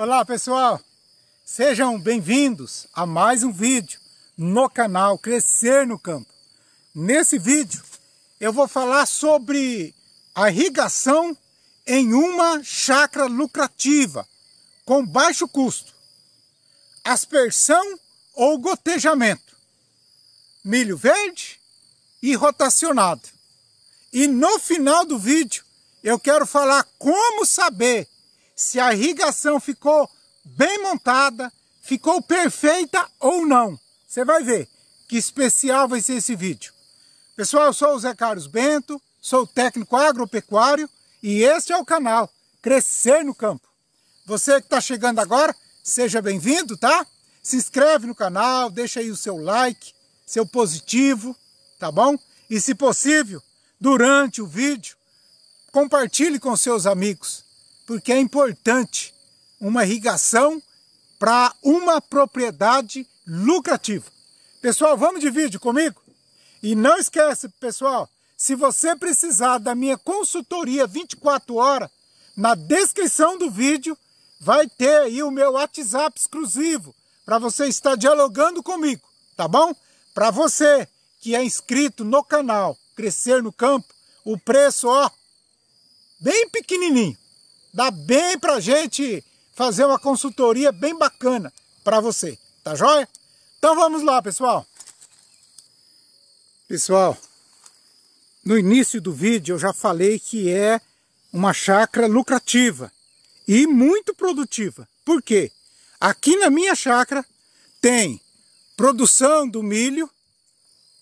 Olá pessoal, sejam bem-vindos a mais um vídeo no canal Crescer no Campo. Nesse vídeo eu vou falar sobre a irrigação em uma chácara lucrativa com baixo custo, aspersão ou gotejamento, milho verde e rotacionado. E no final do vídeo eu quero falar como saber se a irrigação ficou bem montada, ficou perfeita ou não. Você vai ver que especial vai ser esse vídeo. Pessoal, eu sou o Zé Carlos Bento, sou técnico agropecuário e este é o canal Crescer no Campo. Você que está chegando agora, seja bem-vindo, tá? Se inscreve no canal, deixa aí o seu like, seu positivo, tá bom? E se possível, durante o vídeo, compartilhe com seus amigos porque é importante uma irrigação para uma propriedade lucrativa. Pessoal, vamos de vídeo comigo? E não esquece, pessoal, se você precisar da minha consultoria 24 horas, na descrição do vídeo vai ter aí o meu WhatsApp exclusivo para você estar dialogando comigo, tá bom? Para você que é inscrito no canal Crescer no Campo, o preço, ó, bem pequenininho. Dá bem para gente fazer uma consultoria bem bacana para você, tá joia? Então vamos lá, pessoal. Pessoal, no início do vídeo eu já falei que é uma chácara lucrativa e muito produtiva. Por quê? Aqui na minha chácara tem produção do milho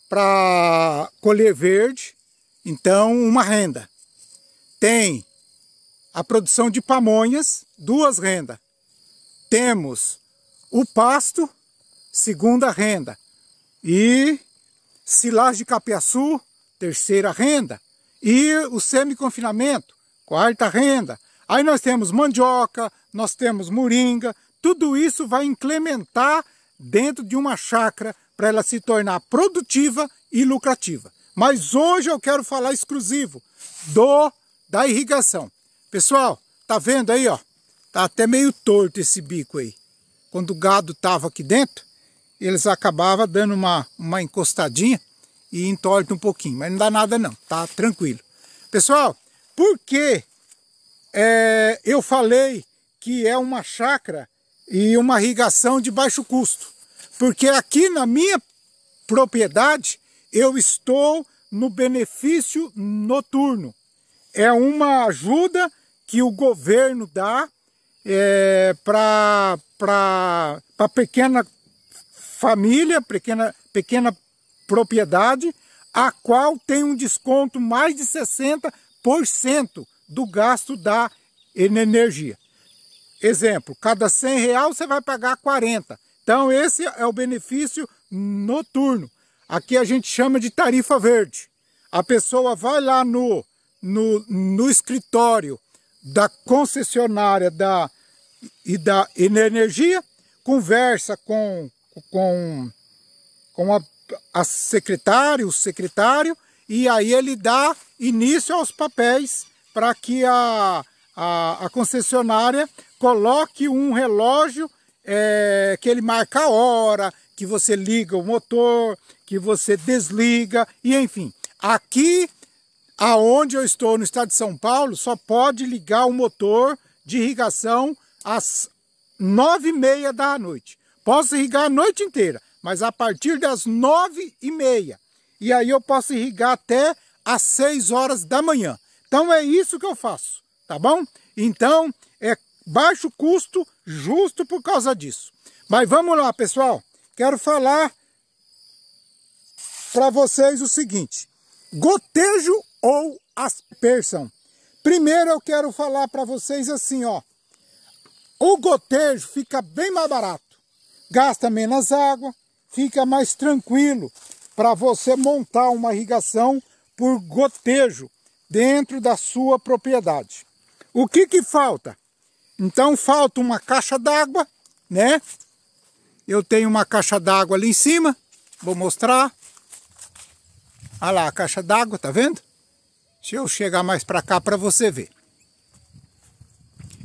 para colher verde, então uma renda. Tem a produção de pamonhas, duas rendas. Temos o pasto, segunda renda. E silagem de capiaçu, terceira renda. E o semi-confinamento, quarta renda. Aí nós temos mandioca, nós temos moringa, tudo isso vai incrementar dentro de uma chácara para ela se tornar produtiva e lucrativa. Mas hoje eu quero falar exclusivo do da irrigação. Pessoal, tá vendo aí, ó? Tá até meio torto esse bico aí. Quando o gado tava aqui dentro, eles acabavam dando uma, uma encostadinha e entorta um pouquinho. Mas não dá nada não, tá tranquilo. Pessoal, por que é, eu falei que é uma chácara e uma irrigação de baixo custo? Porque aqui na minha propriedade eu estou no benefício noturno. É uma ajuda que o governo dá é, para pequena família, pequena, pequena propriedade, a qual tem um desconto mais de 60% do gasto da energia. Exemplo, cada 100 real você vai pagar 40. Então esse é o benefício noturno. Aqui a gente chama de tarifa verde. A pessoa vai lá no, no, no escritório da concessionária da, e da energia, conversa com, com, com a, a secretária, o secretário, e aí ele dá início aos papéis para que a, a, a, concessionária coloque um relógio é, que ele marca a hora, que você liga o motor, que você desliga, e enfim. Aqui aonde eu estou no estado de São Paulo, só pode ligar o motor de irrigação às nove e meia da noite. Posso irrigar a noite inteira, mas a partir das nove e meia. E aí eu posso irrigar até às seis horas da manhã. Então é isso que eu faço, tá bom? Então é baixo custo justo por causa disso. Mas vamos lá, pessoal. Quero falar para vocês o seguinte. Gotejo ou aspersão. Primeiro eu quero falar para vocês assim, ó. O gotejo fica bem mais barato, gasta menos água, fica mais tranquilo para você montar uma irrigação por gotejo dentro da sua propriedade. O que que falta? Então falta uma caixa d'água, né? Eu tenho uma caixa d'água ali em cima, vou mostrar. Olha lá a caixa d'água, tá vendo? Deixa eu chegar mais para cá para você ver.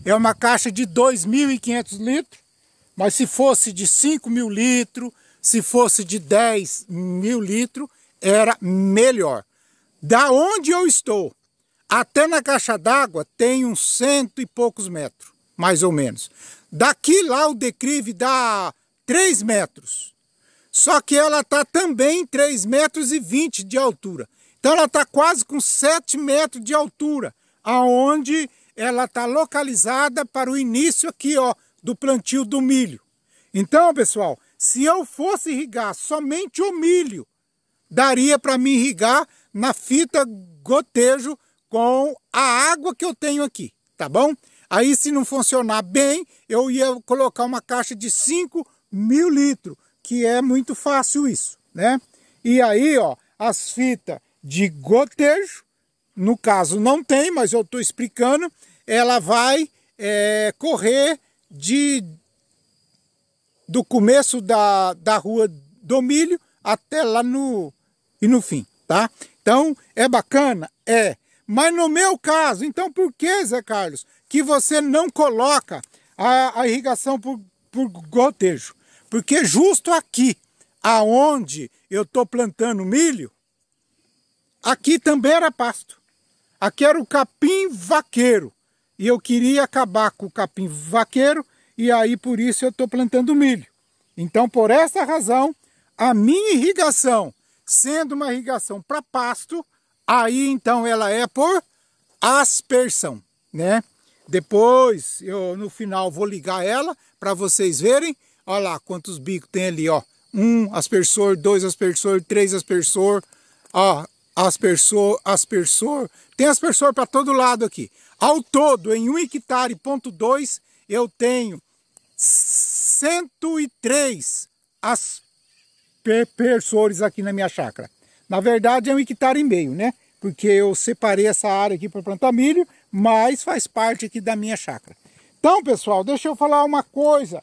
É uma caixa de 2.500 litros, mas se fosse de 5.000 litros, se fosse de 10.000 litros, era melhor. Da onde eu estou, até na caixa d'água, tem uns cento e poucos metros, mais ou menos. Daqui lá o declive dá 3 metros. Só que ela está também metros 3,20 metros de altura. Então ela está quase com 7 metros de altura, aonde ela está localizada para o início aqui ó, do plantio do milho. Então, pessoal, se eu fosse irrigar somente o milho, daria para me irrigar na fita gotejo com a água que eu tenho aqui, tá bom? Aí se não funcionar bem, eu ia colocar uma caixa de 5 mil litros que é muito fácil isso, né? E aí, ó, as fitas de gotejo, no caso não tem, mas eu estou explicando, ela vai é, correr de do começo da, da rua do milho até lá no e no fim, tá? Então é bacana, é. Mas no meu caso, então por que, Zé Carlos, que você não coloca a, a irrigação por, por gotejo? Porque justo aqui, aonde eu estou plantando milho, aqui também era pasto. Aqui era o capim vaqueiro. E eu queria acabar com o capim vaqueiro e aí por isso eu estou plantando milho. Então, por essa razão, a minha irrigação, sendo uma irrigação para pasto, aí então ela é por aspersão, né? Depois, eu no final vou ligar ela para vocês verem Olha lá quantos bicos tem ali, ó. Um aspersor, dois aspersor, três aspersor. Ó, aspersor, aspersor. Tem aspersor para todo lado aqui. Ao todo, em 1 hectare ponto 2, eu tenho 103 aspersores aqui na minha chácara. Na verdade, é um hectare e meio, né? Porque eu separei essa área aqui para plantar milho, mas faz parte aqui da minha chácara. Então, pessoal, deixa eu falar uma coisa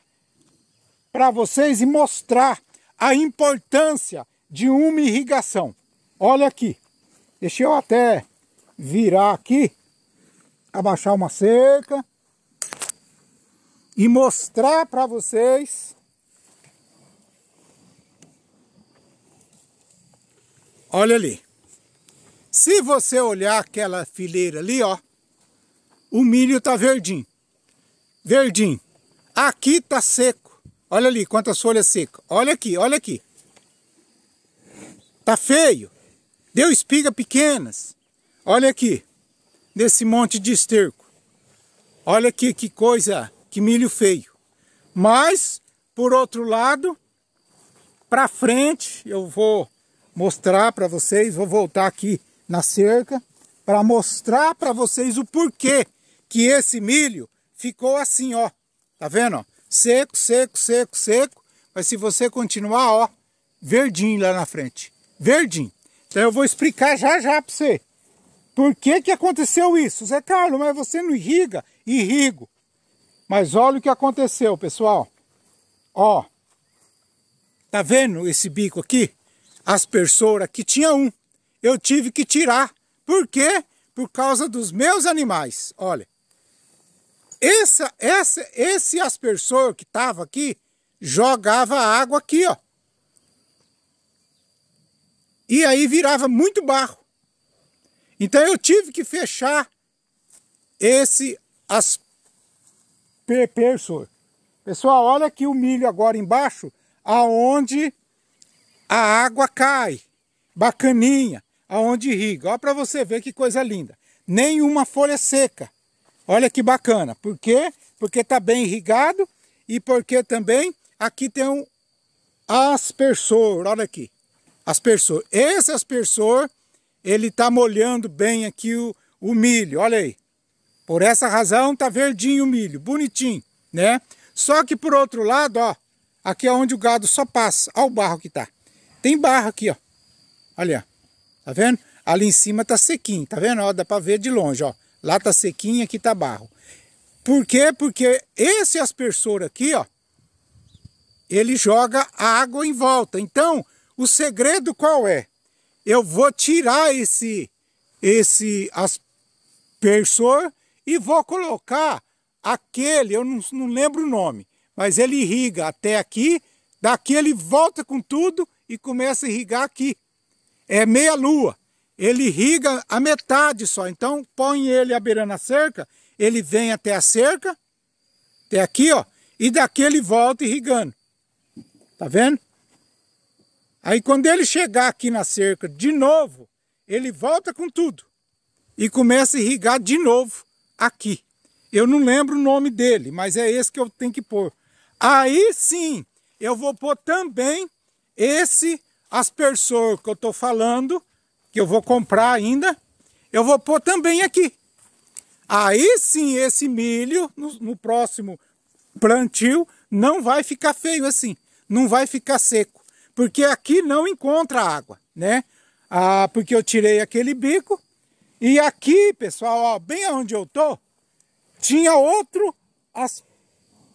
para vocês e mostrar a importância de uma irrigação. Olha aqui. Deixa eu até virar aqui, abaixar uma cerca e mostrar para vocês Olha ali. Se você olhar aquela fileira ali, ó, o milho tá verdinho. Verdinho. Aqui tá seco. Olha ali quantas folhas secas. Olha aqui, olha aqui. Tá feio. Deu espiga pequenas. Olha aqui, nesse monte de esterco. Olha aqui que coisa, que milho feio. Mas, por outro lado, para frente eu vou mostrar para vocês, vou voltar aqui na cerca para mostrar para vocês o porquê que esse milho ficou assim, ó. Tá vendo? Ó? seco, seco, seco, seco. Mas se você continuar, ó, verdinho lá na frente. Verdinho. Então eu vou explicar já já para você. Por que que aconteceu isso? Zé Carlos, mas você não irriga? Irrigo. Mas olha o que aconteceu, pessoal. Ó. Tá vendo esse bico aqui? aspersora que tinha um. Eu tive que tirar. Por quê? Por causa dos meus animais. Olha. Essa, essa, esse aspersor que estava aqui jogava água aqui, ó. E aí virava muito barro. Então eu tive que fechar esse aspersor. Pessoal, olha aqui o milho agora embaixo, aonde a água cai. Bacaninha, aonde irriga. Olha para você ver que coisa linda. Nenhuma folha seca. Olha que bacana. Por quê? Porque está bem irrigado e porque também aqui tem um aspersor. Olha aqui. Aspersor. Esse aspersor, ele está molhando bem aqui o, o milho. Olha aí. Por essa razão tá verdinho o milho. Bonitinho, né? Só que por outro lado, ó. Aqui é onde o gado só passa. Olha o barro que tá. Tem barro aqui, ó. Olha, tá vendo? Ali em cima tá sequinho, tá vendo? Ó, dá pra ver de longe, ó. Lá tá sequinha, aqui tá barro. Por quê? Porque esse aspersor aqui, ó, ele joga água em volta. Então, o segredo qual é? Eu vou tirar esse, esse aspersor e vou colocar aquele, eu não, não lembro o nome, mas ele irriga até aqui, daqui ele volta com tudo e começa a irrigar aqui. É meia lua ele irriga a metade só. Então, põe ele à beirando a cerca, ele vem até a cerca, até aqui, ó, e daqui ele volta irrigando. Tá vendo? Aí quando ele chegar aqui na cerca de novo, ele volta com tudo e começa a irrigar de novo aqui. Eu não lembro o nome dele, mas é esse que eu tenho que pôr. Aí sim, eu vou pôr também esse aspersor que eu estou falando, que eu vou comprar ainda, eu vou pôr também aqui. Aí sim, esse milho, no, no próximo plantio, não vai ficar feio assim. Não vai ficar seco. Porque aqui não encontra água, né? Ah, porque eu tirei aquele bico. E aqui, pessoal, ó, bem onde eu tô, tinha outro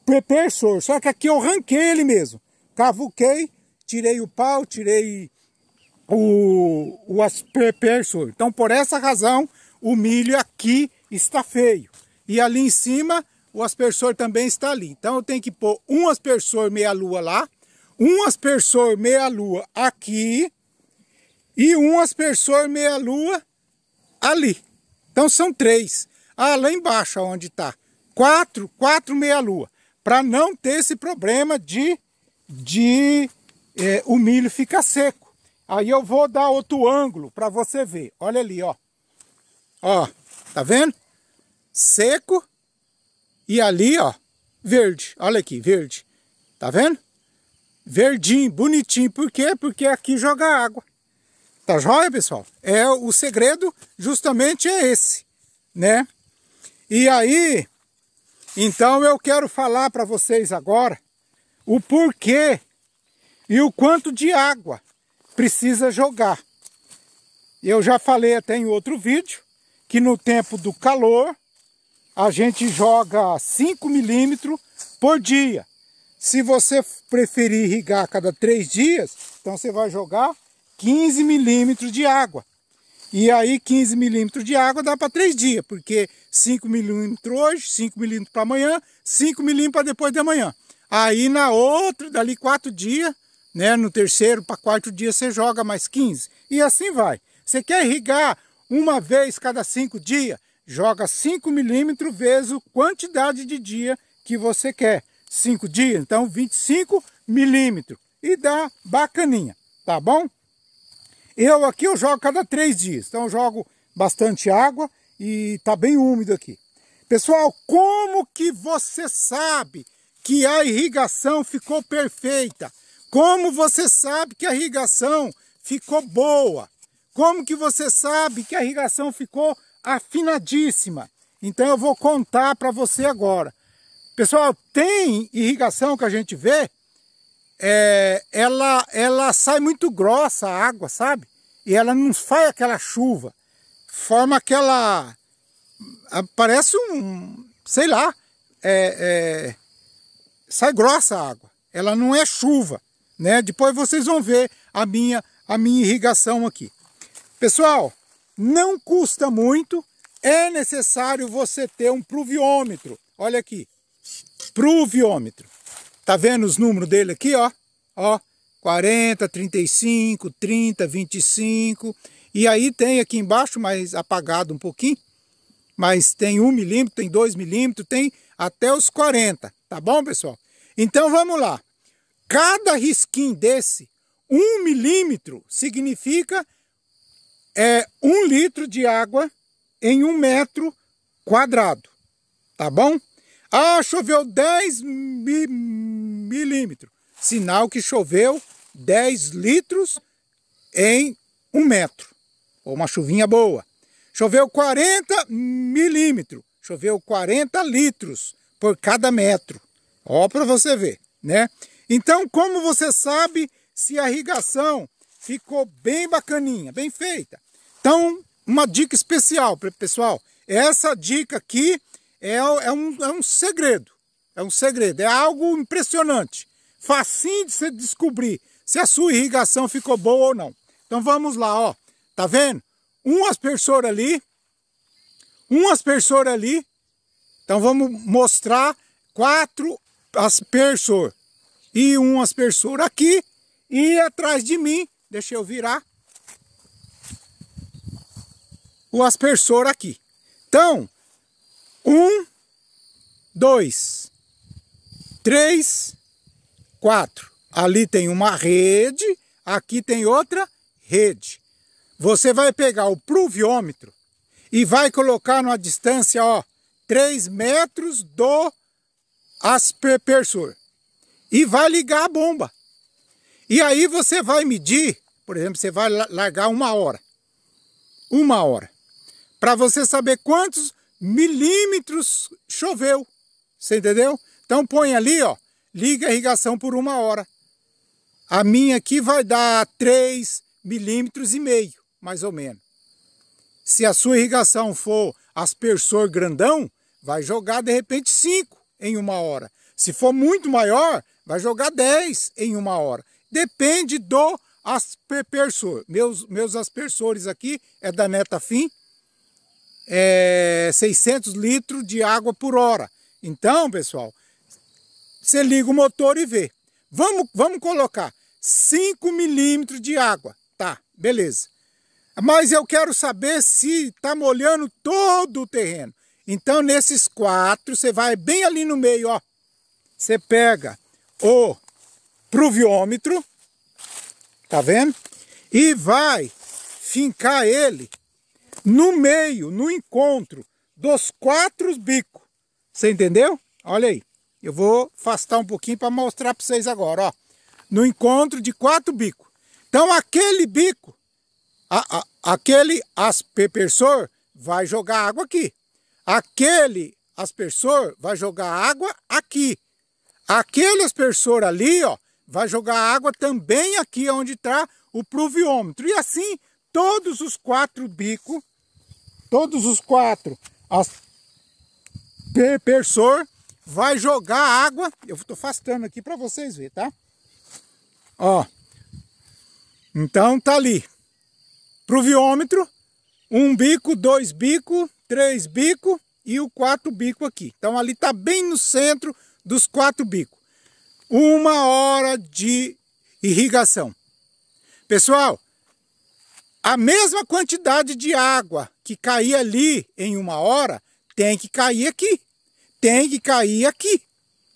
prepersor. Só que aqui eu ranquei ele mesmo. Cavuquei, tirei o pau, tirei o, o Então, por essa razão, o milho aqui está feio. E ali em cima, o aspersor também está ali. Então, eu tenho que pôr um aspersor meia-lua lá, um aspersor meia-lua aqui e um aspersor meia-lua ali. Então, são três. Ah, lá embaixo, onde está. Quatro, quatro meia-lua. Para não ter esse problema de, de é, o milho ficar seco. Aí eu vou dar outro ângulo para você ver. Olha ali, ó. Ó, tá vendo? Seco. E ali, ó, verde. Olha aqui, verde. Tá vendo? Verdinho, bonitinho. Por quê? Porque aqui joga água. Tá joia, pessoal? É, o segredo justamente é esse, né? E aí, então eu quero falar para vocês agora o porquê e o quanto de água precisa jogar. Eu já falei até em outro vídeo que no tempo do calor a gente joga 5 milímetros por dia. Se você preferir irrigar a cada 3 dias, então você vai jogar 15 milímetros de água. E aí 15 milímetros de água dá para 3 dias, porque 5 milímetros hoje, 5 milímetros para amanhã, 5 milímetros para depois de amanhã. Aí na outra, dali 4 dias, né? No terceiro para quarto dia você joga mais 15. E assim vai. Você quer irrigar uma vez cada cinco dias? Joga 5 milímetros vezes a quantidade de dia que você quer. 5 dias, então 25 milímetros. E dá bacaninha, tá bom? Eu aqui eu jogo cada três dias, então eu jogo bastante água e tá bem úmido aqui. Pessoal, como que você sabe que a irrigação ficou perfeita? Como você sabe que a irrigação ficou boa? Como que você sabe que a irrigação ficou afinadíssima? Então eu vou contar para você agora. Pessoal, tem irrigação que a gente vê, é, ela, ela sai muito grossa a água, sabe? E ela não faz aquela chuva. Forma aquela... Parece um... Sei lá. É, é, sai grossa a água. Ela não é chuva né? Depois vocês vão ver a minha, a minha irrigação aqui. Pessoal, não custa muito, é necessário você ter um pluviômetro. Olha aqui, pluviômetro. Tá vendo os números dele aqui, ó? Ó, 40, 35, 30, 25. E aí tem aqui embaixo, mais apagado um pouquinho, mas tem 1 milímetro, tem 2 milímetros, tem até os 40, tá bom, pessoal? Então vamos lá. Cada risquinho desse, um milímetro, significa é, um litro de água em um metro quadrado, tá bom? Ah, choveu 10 mi milímetros, sinal que choveu 10 litros em um metro, ou uma chuvinha boa. Choveu 40 milímetros, choveu 40 litros por cada metro. Ó, para você ver, né? Então, como você sabe se a irrigação ficou bem bacaninha, bem feita? Então, uma dica especial, pessoal. Essa dica aqui é, é, um, é um segredo. É um segredo, é algo impressionante. Facinho de você descobrir se a sua irrigação ficou boa ou não. Então vamos lá, ó. Tá vendo? Um aspersor ali, um aspersor ali. Então vamos mostrar quatro aspersor e um aspersor aqui e atrás de mim, deixa eu virar, o aspersor aqui. Então, um, dois, três, quatro. Ali tem uma rede, aqui tem outra rede. Você vai pegar o pluviômetro e vai colocar numa distância, ó, 3 metros do aspersor e vai ligar a bomba. E aí você vai medir, por exemplo, você vai largar uma hora. Uma hora. Para você saber quantos milímetros choveu. Você entendeu? Então põe ali, ó, liga a irrigação por uma hora. A minha aqui vai dar 3 milímetros e meio, mais ou menos. Se a sua irrigação for aspersor grandão, vai jogar de repente 5 em uma hora. Se for muito maior, vai jogar 10 em uma hora. Depende do aspersor. Meus, meus aspersores aqui é da Netafim, é 600 litros de água por hora. Então, pessoal, você liga o motor e vê. Vamos, vamos colocar 5 milímetros de água. Tá, beleza. Mas eu quero saber se está molhando todo o terreno. Então, nesses quatro, você vai bem ali no meio, ó. Você pega o pluviômetro, tá vendo? E vai fincar ele no meio, no encontro dos quatro bicos. Você entendeu? Olha aí. Eu vou afastar um pouquinho para mostrar para vocês agora, ó. No encontro de quatro bicos. Então aquele bico, a, a, aquele aspersor vai jogar água aqui. Aquele aspersor vai jogar água aqui. Aquele aspersor ali, ó, vai jogar água também aqui onde está o pluviômetro. E assim, todos os quatro bicos, todos os quatro aspersor vai jogar água. Eu estou afastando aqui para vocês verem, tá? Ó, então tá ali. Pluviômetro, um bico, dois bico, três bico e o quatro bico aqui. Então ali tá bem no centro dos quatro bicos. Uma hora de irrigação. Pessoal, a mesma quantidade de água que cair ali em uma hora tem que cair aqui. Tem que cair aqui.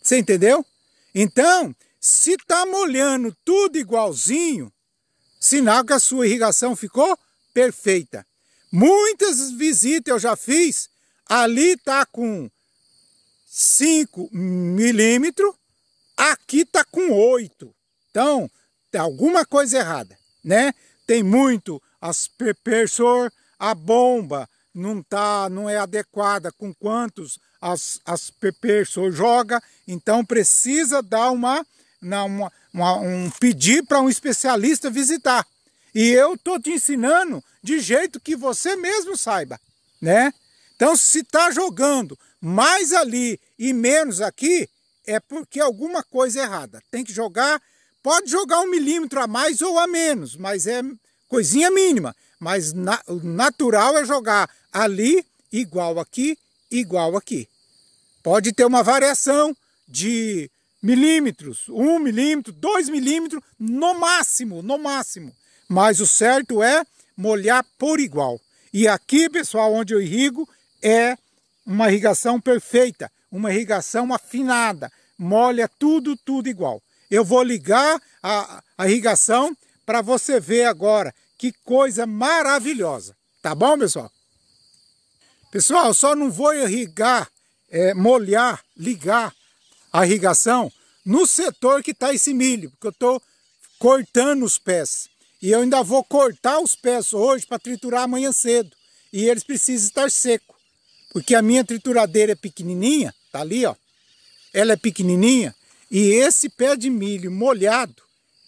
Você entendeu? Então, se está molhando tudo igualzinho, sinal que a sua irrigação ficou perfeita. Muitas visitas eu já fiz, ali está com 5 milímetros, aqui tá com 8. Então, tem tá alguma coisa errada, né? Tem muito aspersor, a bomba não tá, não é adequada com quantos as, as joga, então precisa dar uma, uma, uma um pedir para um especialista visitar. E eu tô te ensinando de jeito que você mesmo saiba, né? Então, se está jogando mais ali e menos aqui, é porque alguma coisa é errada. Tem que jogar, pode jogar um milímetro a mais ou a menos, mas é coisinha mínima. Mas na, o natural é jogar ali igual aqui, igual aqui. Pode ter uma variação de milímetros, um milímetro, dois milímetros, no máximo, no máximo. Mas o certo é molhar por igual. E aqui, pessoal, onde eu irrigo, é uma irrigação perfeita, uma irrigação afinada, molha tudo, tudo igual. Eu vou ligar a, a irrigação para você ver agora que coisa maravilhosa, tá bom, pessoal? Pessoal, só não vou irrigar, é, molhar, ligar a irrigação no setor que está esse milho, porque eu estou cortando os pés. E eu ainda vou cortar os pés hoje para triturar amanhã cedo. E eles precisam estar secos. Porque a minha trituradeira é pequenininha, tá ali, ó. Ela é pequenininha e esse pé de milho molhado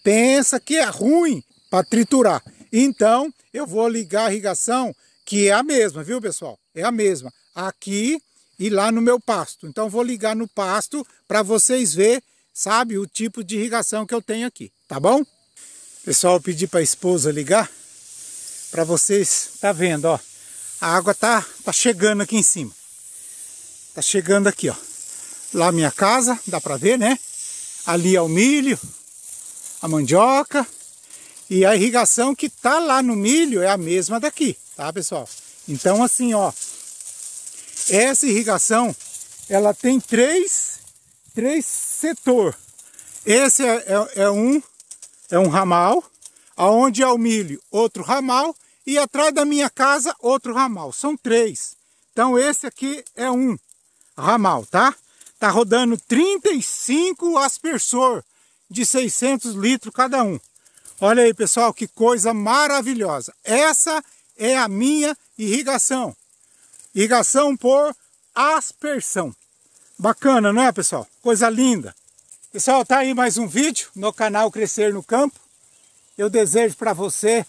pensa que é ruim para triturar. Então, eu vou ligar a irrigação, que é a mesma, viu, pessoal? É a mesma. Aqui e lá no meu pasto. Então, vou ligar no pasto para vocês verem, sabe, o tipo de irrigação que eu tenho aqui, tá bom? Pessoal, eu pedi para a esposa ligar para vocês, tá vendo, ó. A água tá, tá chegando aqui em cima. Tá chegando aqui, ó. Lá minha casa, dá pra ver, né? Ali é o milho, a mandioca. E a irrigação que tá lá no milho é a mesma daqui, tá, pessoal? Então, assim, ó. Essa irrigação, ela tem três, três setor. Esse é, é, é um, é um ramal. Aonde é o milho, outro ramal e atrás da minha casa, outro ramal. São três. Então esse aqui é um ramal, tá? Tá rodando 35 aspersor de 600 litros cada um. Olha aí, pessoal, que coisa maravilhosa. Essa é a minha irrigação. Irrigação por aspersão. Bacana, não é, pessoal? Coisa linda. Pessoal, tá aí mais um vídeo no canal Crescer no Campo. Eu desejo para você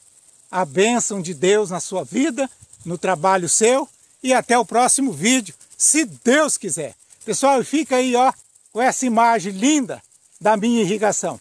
a bênção de Deus na sua vida, no trabalho seu e até o próximo vídeo, se Deus quiser. Pessoal, fica aí ó, com essa imagem linda da minha irrigação.